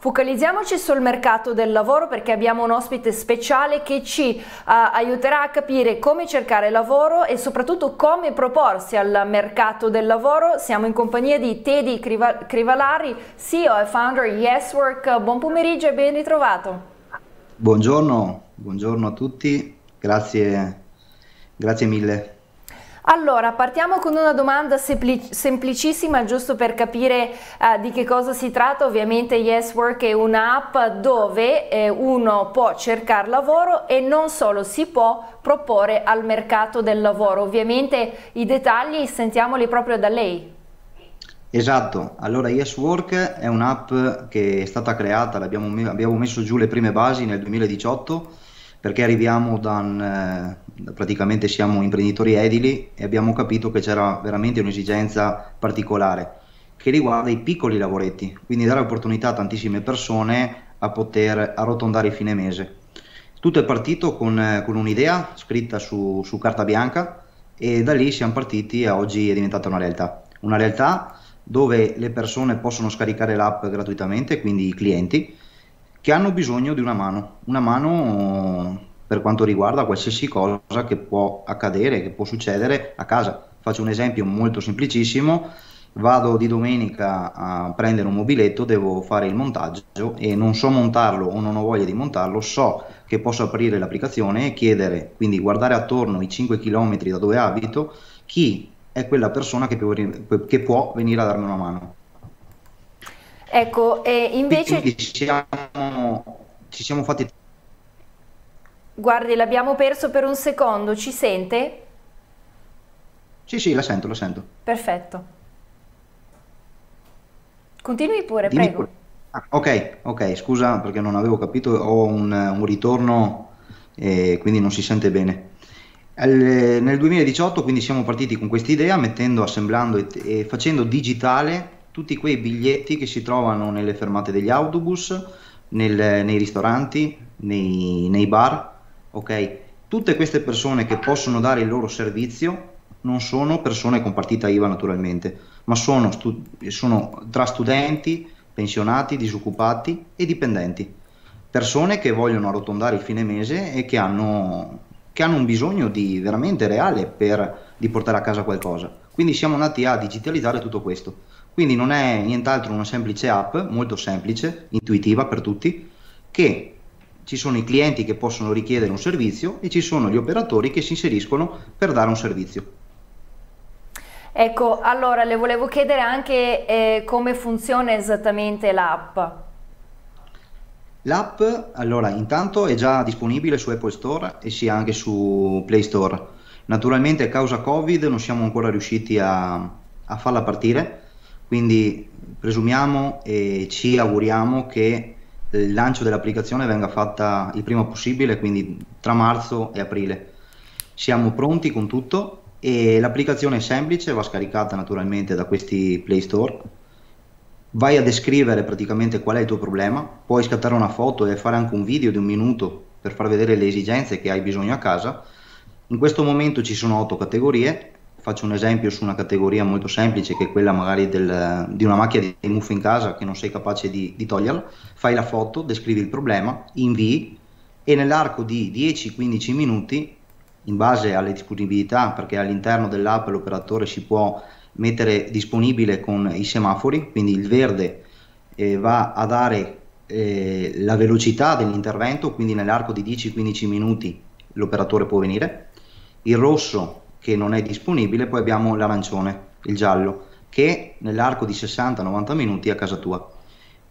Focalizziamoci sul mercato del lavoro perché abbiamo un ospite speciale che ci uh, aiuterà a capire come cercare lavoro e soprattutto come proporsi al mercato del lavoro. Siamo in compagnia di Teddy Crivalari, CEO e founder di YesWork. Buon pomeriggio e ben ritrovato. Buongiorno, buongiorno a tutti, grazie, grazie mille. Allora, partiamo con una domanda semplic semplicissima, giusto per capire eh, di che cosa si tratta. Ovviamente Yes Work è un'app dove eh, uno può cercare lavoro e non solo si può proporre al mercato del lavoro. Ovviamente i dettagli sentiamoli proprio da lei. Esatto, allora Yes Work è un'app che è stata creata, abbiamo messo giù le prime basi nel 2018 perché arriviamo da un, eh, praticamente siamo imprenditori edili e abbiamo capito che c'era veramente un'esigenza particolare che riguarda i piccoli lavoretti, quindi dare opportunità a tantissime persone a poter arrotondare il fine mese. Tutto è partito con, eh, con un'idea scritta su, su, carta bianca e da lì siamo partiti e oggi è diventata una realtà. Una realtà dove le persone possono scaricare l'app gratuitamente, quindi i clienti, che hanno bisogno di una mano, una mano per quanto riguarda qualsiasi cosa che può accadere, che può succedere a casa. Faccio un esempio molto semplicissimo, vado di domenica a prendere un mobiletto, devo fare il montaggio e non so montarlo o non ho voglia di montarlo, so che posso aprire l'applicazione e chiedere, quindi guardare attorno i 5 km da dove abito, chi è quella persona che può, che può venire a darmi una mano. Ecco, e invece... Quindi siamo, ci siamo fatti... Guardi, l'abbiamo perso per un secondo, ci sente? Sì, sì, la sento, la sento. Perfetto. Continui pure, Dimmi prego. Pure. Ah, ok, ok, scusa perché non avevo capito, ho un, un ritorno e eh, quindi non si sente bene. Al, nel 2018 quindi siamo partiti con questa idea, mettendo, assemblando e, e facendo digitale tutti quei biglietti che si trovano nelle fermate degli autobus, nel, nei ristoranti, nei, nei bar, ok? Tutte queste persone che possono dare il loro servizio non sono persone con partita IVA naturalmente, ma sono, stu- sono, tra studenti, pensionati, disoccupati e dipendenti. Persone che vogliono arrotondare il fine mese e che hanno, che hanno un bisogno di, veramente reale per, di portare a casa qualcosa. Quindi siamo andati a digitalizzare tutto questo. Quindi non è nient'altro una semplice app, molto semplice, intuitiva per tutti, che ci sono i clienti che possono richiedere un servizio e ci sono gli operatori che si inseriscono per dare un servizio. Ecco, allora le volevo chiedere anche eh, come funziona esattamente l'app. L'app, allora, intanto è già disponibile su Apple Store e sia anche su Play Store. Naturalmente a causa Covid non siamo ancora riusciti a, a farla partire, quindi presumiamo e ci auguriamo che il lancio dell'applicazione venga fatta il prima possibile, quindi tra marzo e aprile. Siamo pronti con tutto e l'applicazione è semplice, va scaricata naturalmente da questi Play Store. Vai a descrivere praticamente qual è il tuo problema, puoi scattare una foto e fare anche un video di un minuto per far vedere le esigenze che hai bisogno a casa. In questo momento ci sono otto categorie, faccio un esempio su una categoria molto semplice che è quella magari del, di una macchina di muffa in casa che non sei capace di, di toglierla, fai la foto, descrivi il problema, invii e nell'arco di 10-15 minuti, in base alle disponibilità, perché all'interno dell'app l'operatore si può mettere disponibile con i semafori, quindi il verde eh, va a dare eh, la velocità dell'intervento, quindi nell'arco di 10-15 minuti l'operatore può venire, il rosso che non è disponibile, poi abbiamo l'arancione, il giallo, che nell'arco di 60-90 minuti è a casa tua.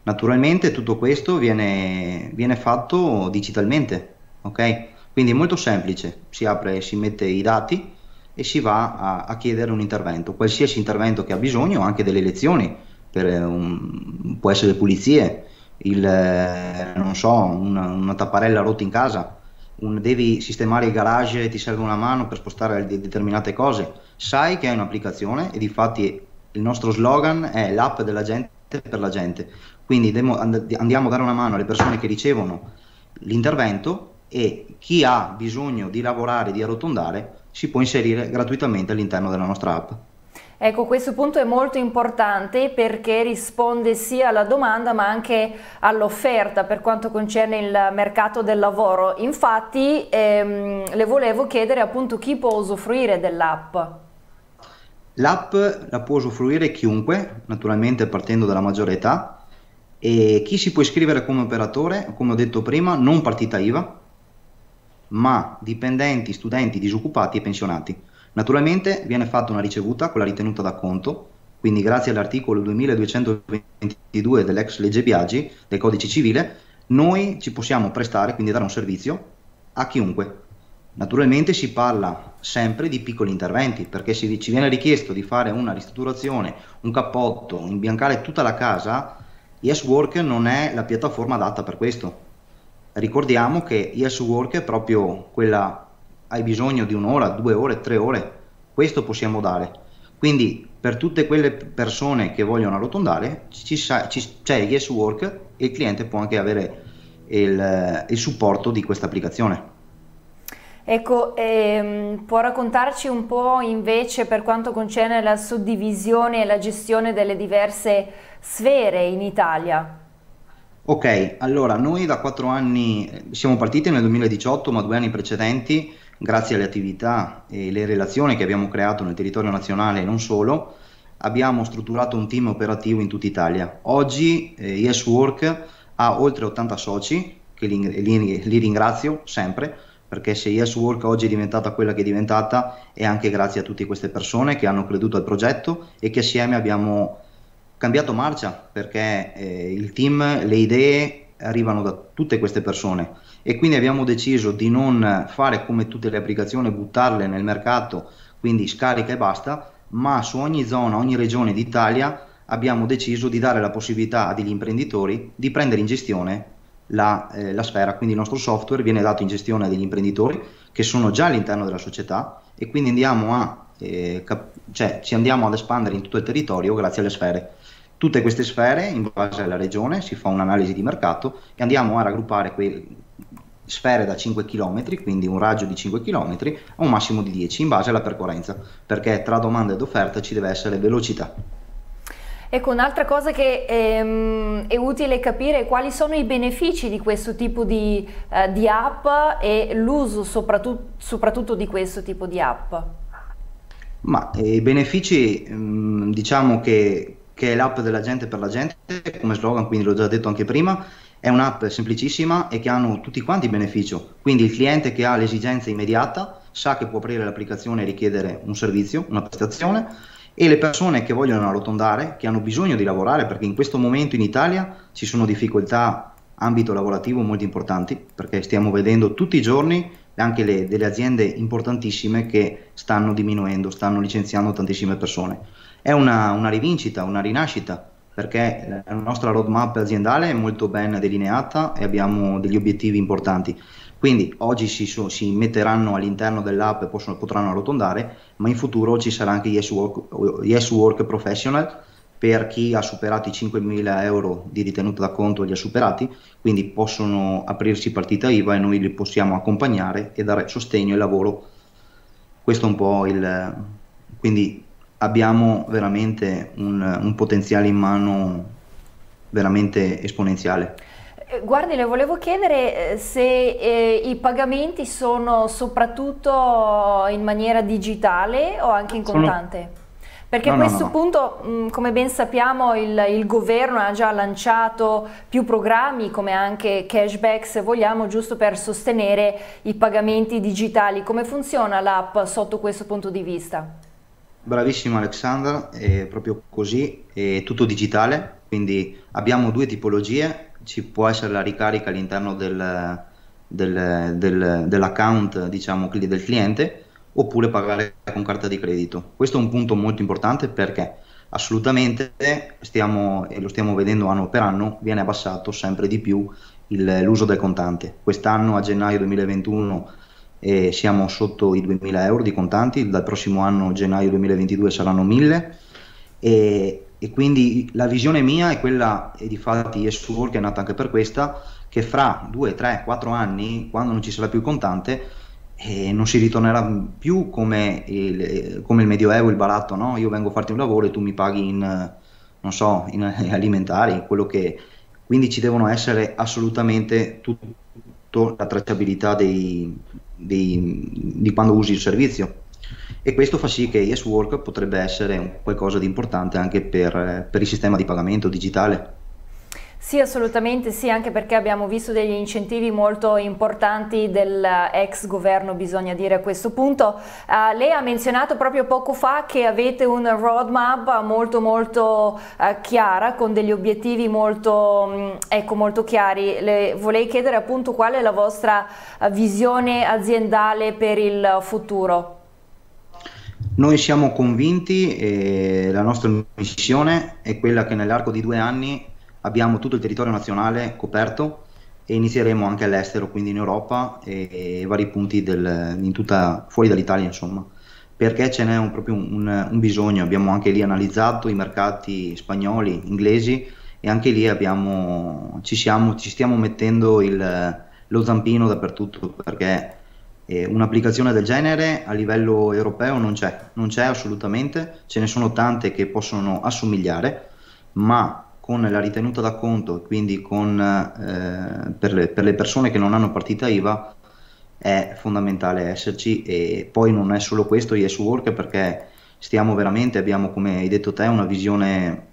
Naturalmente tutto questo viene, viene fatto digitalmente, ok? Quindi è molto semplice, si apre, si mette i dati e si va a, a chiedere un intervento, qualsiasi intervento che ha bisogno, anche delle elezioni, eh, un, può essere pulizie, il, eh, non so, una, una tapparella rotta in casa, un, devi sistemare il garage e ti serve una mano per spostare determinate cose, sai che è un'applicazione e di fatti il nostro slogan è l'app della gente per la gente. Quindi andiamo a dare una mano alle persone che ricevono l'intervento e chi ha bisogno di lavorare, di arrotondare, si può inserire gratuitamente all'interno della nostra app. Ecco, questo punto è molto importante perché risponde sia alla domanda ma anche all'offerta per quanto concerne il mercato del lavoro. Infatti ehm, le volevo chiedere appunto chi può usufruire dell'app. L'app la può usufruire chiunque, naturalmente partendo dalla maggiore età, e chi si può iscrivere come operatore, come ho detto prima, non partita IVA, ma dipendenti, studenti, disoccupati e pensionati. Naturalmente viene fatta una ricevuta con la ritenuta da conto, quindi grazie all'articolo 2222 dell'ex legge Biagi del codice civile, noi ci possiamo prestare, quindi dare un servizio a chiunque. Naturalmente si parla sempre di piccoli interventi, perché se ci viene richiesto di fare una ristrutturazione, un cappotto, imbiancare tutta la casa, Yes YesWork non è la piattaforma adatta per questo. Ricordiamo che Yes YesWork è proprio quella hai bisogno di un'ora, due ore, tre ore, questo possiamo dare. Quindi per tutte quelle persone che vogliono arrotondare ci sa, ci, c'è Yes Work e il cliente può anche avere il, il supporto di questa applicazione. Ecco, ehm, può raccontarci un po' invece per quanto concerne la suddivisione e la gestione delle diverse sfere in Italia? Ok, allora noi da quattro anni eh, siamo partiti nel 2018, ma due anni precedenti grazie alle attività e le relazioni che abbiamo creato nel territorio nazionale e non solo, abbiamo strutturato un team operativo in tutta Italia. Oggi eh, Yes Work ha oltre 80 soci, che li, li, li ringrazio sempre, perché se Yes Work oggi è diventata quella che è diventata è anche grazie a tutte queste persone che hanno creduto al progetto e che assieme abbiamo cambiato marcia, perché eh, il team, le idee arrivano da tutte queste persone e quindi abbiamo deciso di non fare come tutte le applicazioni, buttarle nel mercato, quindi scarica e basta, ma su ogni zona, ogni regione d'Italia abbiamo deciso di dare la possibilità a degli imprenditori di prendere in gestione la, eh, la, sfera, quindi il nostro software viene dato in gestione a degli imprenditori che sono già all'interno della società e quindi andiamo a, eh, cap- cioè, ci andiamo ad espandere in tutto il territorio grazie alle sfere. Tutte queste sfere, in base alla regione, si fa un'analisi di mercato e andiamo a raggruppare quelle sfere da 5 km, quindi un raggio di 5 km, a un massimo di 10 in base alla percorrenza, perché tra domanda ed offerta ci deve essere velocità. Ecco, un'altra cosa che ehm, è utile capire è quali sono i benefici di questo tipo di, eh, di app e l'uso soprattutto, soprattutto, di questo tipo di app. Ma eh, i benefici, mh, mm, diciamo che che è l'app della gente per la gente, come slogan, quindi l'ho già detto anche prima, è un'app semplicissima e che hanno tutti quanti beneficio, quindi il cliente che ha l'esigenza immediata sa che può aprire l'applicazione e richiedere un servizio, una prestazione, e le persone che vogliono arrotondare, che hanno bisogno di lavorare, perché in questo momento in Italia ci sono difficoltà ambito lavorativo molto importanti, perché stiamo vedendo tutti i giorni anche le, delle aziende importantissime che stanno diminuendo, stanno licenziando tantissime persone. È una, una rivincita, una rinascita, perché eh, la nostra roadmap aziendale è molto ben delineata e abbiamo degli obiettivi importanti. Quindi oggi si, so, si metteranno all'interno dell'app e possono, potranno arrotondare, ma in futuro ci sarà anche Yes Work, yes work Professional, per chi ha superato i 5.000 euro di ritenuta da conto li ha superati, quindi possono aprirsi partita IVA e noi li possiamo accompagnare e dare sostegno e lavoro. Questo è un po' il... quindi abbiamo veramente un, un potenziale in mano veramente esponenziale. Eh, guardi, le volevo chiedere eh, se eh, i pagamenti sono soprattutto in maniera digitale o anche in contante? Sono perché no, a questo no, no. punto, mm, come ben sappiamo, il, il, governo ha già lanciato più programmi, come anche cashback, se vogliamo, giusto per sostenere i pagamenti digitali. Come funziona l'app sotto questo punto di vista? Bravissimo Alexander, è proprio così, è tutto digitale, quindi abbiamo due tipologie, ci può essere la ricarica all'interno del, del, del, dell'account diciamo, del cliente, oppure pagare con carta di credito. Questo è un punto molto importante perché assolutamente stiamo, e lo stiamo vedendo anno per anno, viene abbassato sempre di più il, l'uso del contante. Quest'anno a gennaio 2021 eh, siamo sotto i 2000 euro di contanti, dal prossimo anno gennaio 2022 saranno 1000 e, e quindi la visione mia è quella, e di fatti yes che è nata anche per questa, che fra 2, 3, 4 anni, quando non ci sarà più il contante, e non si ritornerà più come il, come il Medioevo, il baratto, no? Io vengo a farti un lavoro e tu mi paghi in, non so, in alimentari, quello che... Quindi ci devono essere assolutamente tutta la tracciabilità dei, dei, di quando usi il servizio. E questo fa sì che Yes Work potrebbe essere qualcosa di importante anche per, per il sistema di pagamento digitale. Sì, assolutamente sì, anche perché abbiamo visto degli incentivi molto importanti del eh, ex governo, bisogna dire a questo punto. Uh, lei ha menzionato proprio poco fa che avete una roadmap molto molto uh, chiara, con degli obiettivi molto, mm, ecco, molto chiari. Le, volevo chiedere appunto qual è la vostra visione aziendale per il futuro. Noi siamo convinti e la nostra missione è quella che nell'arco di due anni abbiamo tutto il territorio nazionale coperto e inizieremo anche all'estero, quindi in Europa e, e vari punti del, in tutta, fuori dall'Italia, insomma, perché ce n'è un, proprio un, un, bisogno. Abbiamo anche lì analizzato i mercati spagnoli, inglesi e anche lì abbiamo, ci, siamo, ci, stiamo mettendo il, lo zampino dappertutto perché eh, un'applicazione del genere a livello europeo non c'è, non c'è assolutamente, ce ne sono tante che possono assomigliare, ma con la ritenuta da conto, quindi con, eh, per, le, per, le, persone che non hanno partita IVA, è fondamentale esserci e poi non è solo questo Yes Work perché stiamo veramente, abbiamo come hai detto te, una visione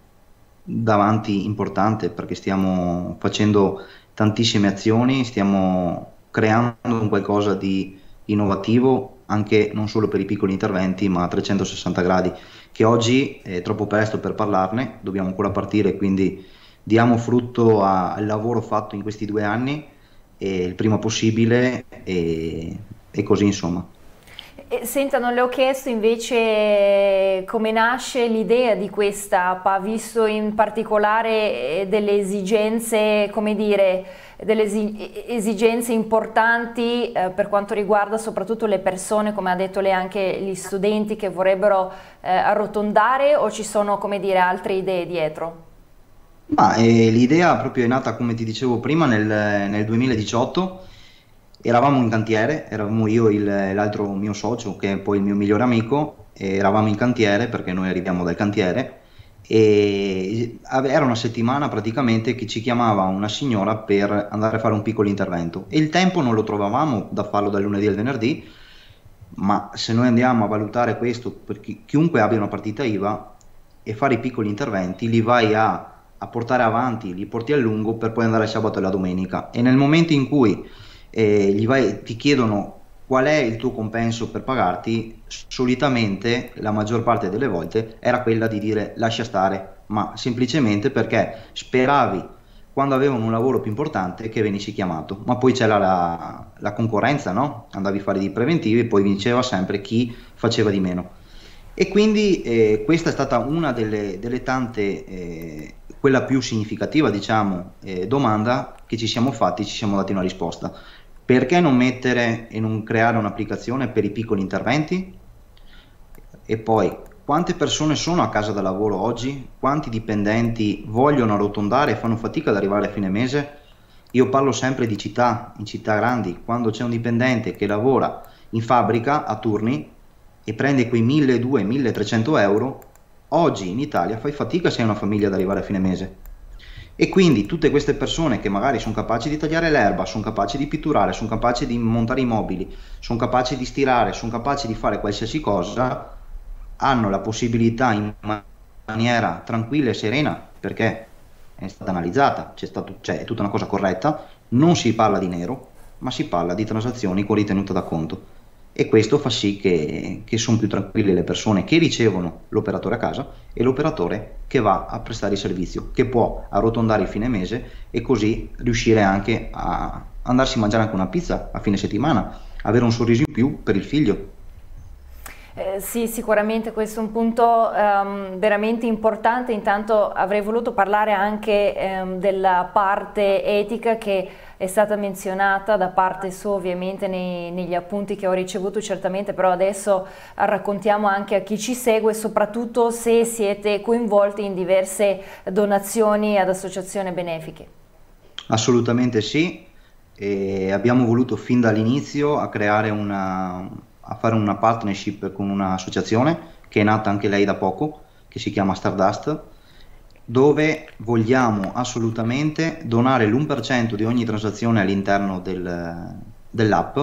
davanti importante perché stiamo facendo tantissime azioni, stiamo creando un qualcosa di innovativo anche non solo per i piccoli interventi ma a 360 gradi che oggi è troppo presto per parlarne, dobbiamo ancora partire, quindi diamo frutto a, al lavoro fatto in questi due anni, il prima possibile e, e così insomma. Senta, non le ho chiesto invece come nasce l'idea di questa app, visto in particolare eh, delle esigenze, come dire, delle esigenze importanti eh, per quanto riguarda soprattutto le persone, come ha detto lei anche gli studenti che vorrebbero eh, arrotondare o ci sono come dire altre idee dietro? Ma eh, l'idea proprio è nata come ti dicevo prima nel, nel 2018 eravamo in cantiere, eravamo io e l'altro mio socio che è poi il mio migliore amico eravamo in cantiere perché noi arriviamo dal cantiere e era una settimana praticamente che ci chiamava una signora per andare a fare un piccolo intervento e il tempo non lo trovavamo da farlo dal lunedì al venerdì ma se noi andiamo a valutare questo per chi, chiunque abbia una partita IVA e fare i piccoli interventi li vai a, a, portare avanti li porti a lungo per poi andare sabato e la domenica e nel momento in cui eh, vai, ti chiedono qual è il tuo compenso per pagarti, solitamente la maggior parte delle volte era quella di dire lascia stare, ma semplicemente perché speravi quando avevano un lavoro più importante che venissi chiamato, ma poi c'era la, la concorrenza, no? andavi a fare dei preventivi e poi vinceva sempre chi faceva di meno. E quindi eh, questa è stata una delle, delle tante, eh, quella più significativa, diciamo, eh, domanda che ci siamo fatti, ci siamo dati una risposta perché non mettere e non creare un'applicazione per i piccoli interventi? E poi, quante persone sono a casa da lavoro oggi? Quanti dipendenti vogliono arrotondare e fanno fatica ad arrivare a fine mese? Io parlo sempre di città, in città grandi, quando c'è un dipendente che lavora in fabbrica a turni e prende quei 1200-1300 euro, oggi in Italia fai fatica se hai una famiglia ad arrivare a fine mese e quindi tutte queste persone che magari sono capaci di tagliare l'erba, sono capaci di pitturare, sono capaci di montare i mobili, sono capaci di stirare, sono capaci di fare qualsiasi cosa, hanno la possibilità in maniera tranquilla e serena, perché è stata analizzata, c'è stato, cioè, è tutta una cosa corretta, non si parla di nero, ma si parla di transazioni con ritenuta da conto e questo fa sì che, che sono più tranquille le persone che ricevono l'operatore a casa e l'operatore che va a prestare il servizio, che può arrotondare il fine mese e così riuscire anche a andarsi a mangiare anche una pizza a fine settimana, avere un sorriso in più per il figlio, eh, sì, sicuramente questo è un punto ehm, veramente importante, intanto avrei voluto parlare anche ehm, della parte etica che è stata menzionata da parte sua ovviamente nei, negli appunti che ho ricevuto certamente, però adesso raccontiamo anche a chi ci segue, soprattutto se siete coinvolti in diverse donazioni ad associazioni benefiche. Assolutamente sì, e abbiamo voluto fin dall'inizio a creare una, a fare una partnership con un'associazione che è nata anche lei da poco, che si chiama Stardust dove vogliamo assolutamente donare l'1% di ogni transazione all'interno del, dell'app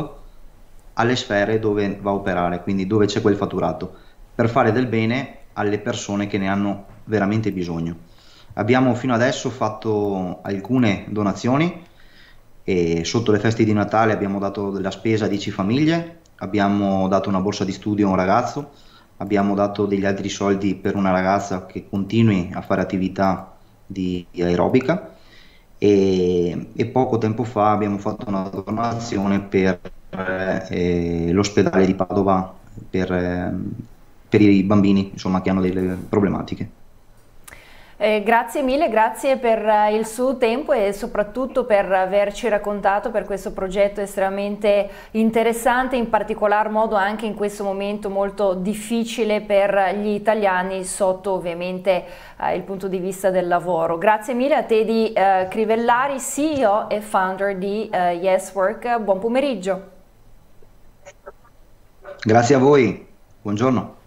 alle sfere dove va a operare, quindi dove c'è quel fatturato, per fare del bene alle persone che ne hanno veramente bisogno. Abbiamo fino adesso fatto alcune donazioni e sotto le feste di Natale abbiamo dato della spesa a 10 famiglie, abbiamo dato una borsa di studio a un ragazzo, abbiamo dato degli altri soldi per una ragazza che continui a fare attività di, aerobica e, e, poco tempo fa abbiamo fatto una donazione per eh, eh l'ospedale di Padova per, eh, per i bambini insomma, che hanno delle problematiche. Eh, grazie mille, grazie per eh, il suo tempo e soprattutto per averci raccontato per questo progetto estremamente interessante, in particolar modo anche in questo momento molto difficile per gli italiani sotto ovviamente eh, il punto di vista del lavoro. Grazie mille a Teddy eh, Crivellari, CEO e founder di eh, YesWork. Buon pomeriggio. Grazie a voi, buongiorno.